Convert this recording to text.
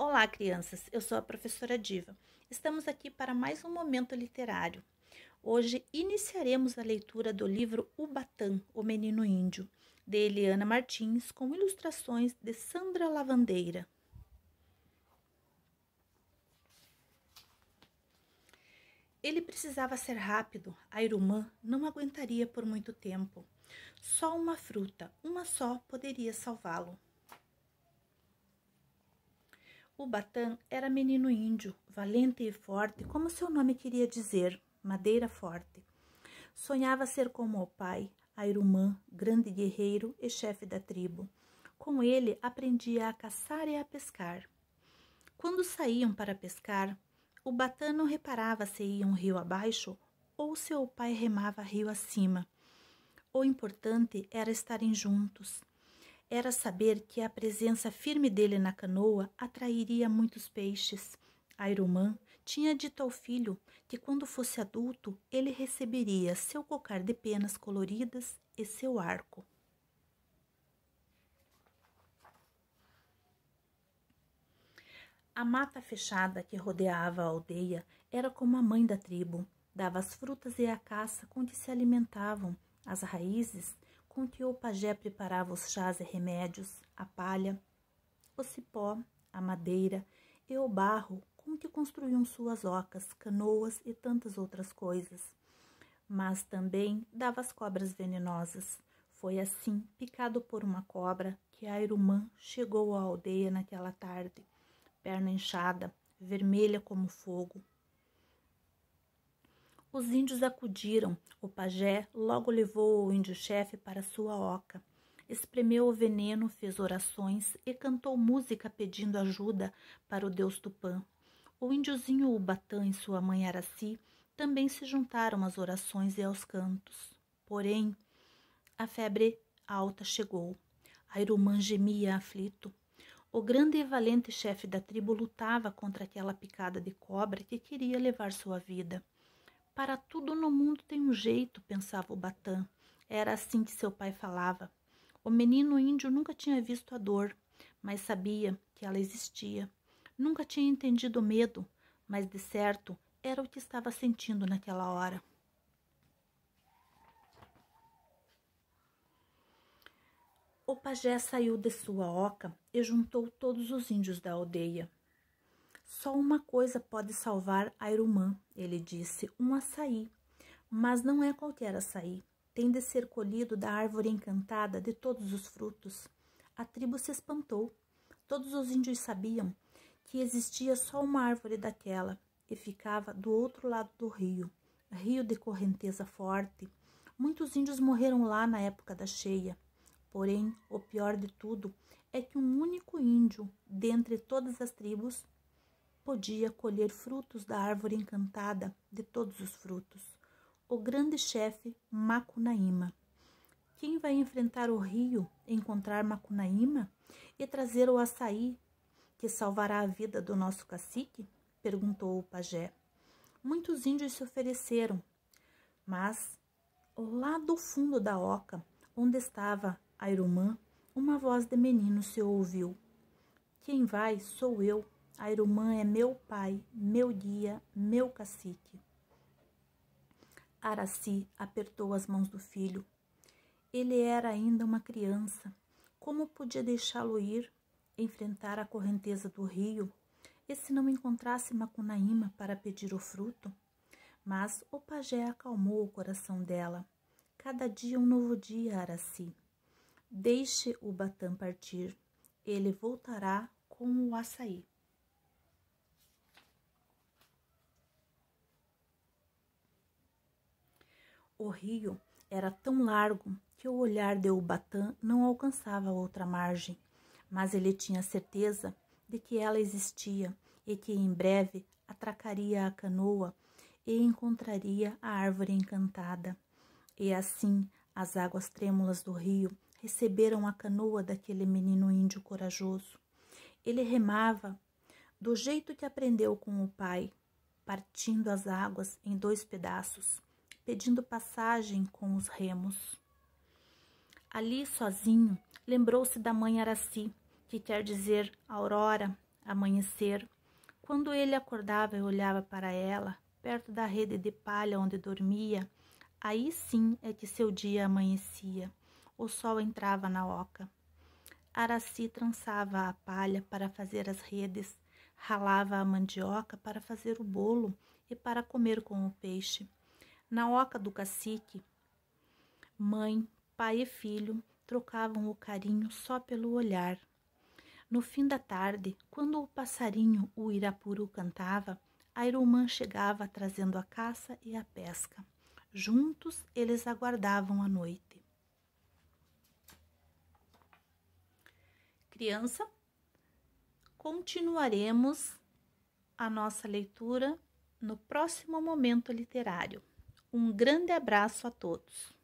Olá, crianças! Eu sou a professora Diva. Estamos aqui para mais um momento literário. Hoje iniciaremos a leitura do livro Ubatã, o Menino Índio, de Eliana Martins, com ilustrações de Sandra Lavandeira. Ele precisava ser rápido, a Irumã não aguentaria por muito tempo. Só uma fruta, uma só, poderia salvá-lo. O Batan era menino índio, valente e forte, como seu nome queria dizer, madeira forte. Sonhava ser como o pai, Airumã, grande guerreiro e chefe da tribo. Com ele aprendia a caçar e a pescar. Quando saíam para pescar, o Batan não reparava se ia um rio abaixo ou se o pai remava rio acima. O importante era estarem juntos, era saber que a presença firme dele na canoa atrairia muitos peixes. A irmã tinha dito ao filho que quando fosse adulto ele receberia seu cocar de penas coloridas e seu arco. A mata fechada que rodeava a aldeia era como a mãe da tribo, dava as frutas e a caça com que se alimentavam. As raízes com que o pajé preparava os chás e remédios, a palha, o cipó, a madeira e o barro com que construíam suas ocas, canoas e tantas outras coisas. Mas também dava as cobras venenosas. Foi assim, picado por uma cobra, que a Irumã chegou à aldeia naquela tarde, perna inchada, vermelha como fogo, os índios acudiram. O pajé logo levou o índio-chefe para sua oca. Espremeu o veneno, fez orações e cantou música pedindo ajuda para o deus Tupã. O índiozinho Ubatã e sua mãe Araci também se juntaram às orações e aos cantos. Porém, a febre alta chegou. A Irumã gemia aflito. O grande e valente chefe da tribo lutava contra aquela picada de cobra que queria levar sua vida. Para tudo no mundo tem um jeito, pensava o Batan. Era assim que seu pai falava. O menino índio nunca tinha visto a dor, mas sabia que ela existia. Nunca tinha entendido o medo, mas de certo era o que estava sentindo naquela hora. O pajé saiu de sua oca e juntou todos os índios da aldeia. Só uma coisa pode salvar a Irumã, ele disse, um açaí. Mas não é qualquer açaí. Tem de ser colhido da árvore encantada de todos os frutos. A tribo se espantou. Todos os índios sabiam que existia só uma árvore daquela e ficava do outro lado do rio, rio de correnteza forte. Muitos índios morreram lá na época da cheia. Porém, o pior de tudo é que um único índio, dentre todas as tribos, podia colher frutos da árvore encantada de todos os frutos. O grande chefe Macunaíma. Quem vai enfrentar o rio, encontrar Macunaíma e trazer o açaí que salvará a vida do nosso cacique? perguntou o pajé. Muitos índios se ofereceram, mas lá do fundo da oca, onde estava a irmã, uma voz de menino se ouviu. Quem vai sou eu, a Irumã é meu pai, meu guia, meu cacique. Araci apertou as mãos do filho. Ele era ainda uma criança. Como podia deixá-lo ir, enfrentar a correnteza do rio, e se não encontrasse Macunaíma para pedir o fruto? Mas o pajé acalmou o coração dela. Cada dia um novo dia, Araci. Deixe o Batam partir. Ele voltará com o açaí. O rio era tão largo que o olhar de Ubatã não alcançava outra margem, mas ele tinha certeza de que ela existia e que em breve atracaria a canoa e encontraria a árvore encantada. E assim as águas trêmulas do rio receberam a canoa daquele menino índio corajoso. Ele remava do jeito que aprendeu com o pai, partindo as águas em dois pedaços pedindo passagem com os remos. Ali, sozinho, lembrou-se da mãe Araci, que quer dizer aurora, amanhecer. Quando ele acordava e olhava para ela, perto da rede de palha onde dormia, aí sim é que seu dia amanhecia. O sol entrava na oca. Araci trançava a palha para fazer as redes, ralava a mandioca para fazer o bolo e para comer com o peixe. Na oca do cacique, mãe, pai e filho trocavam o carinho só pelo olhar. No fim da tarde, quando o passarinho, o irapuru, cantava, a irmã chegava trazendo a caça e a pesca. Juntos eles aguardavam a noite. Criança, continuaremos a nossa leitura no próximo momento literário. Um grande abraço a todos.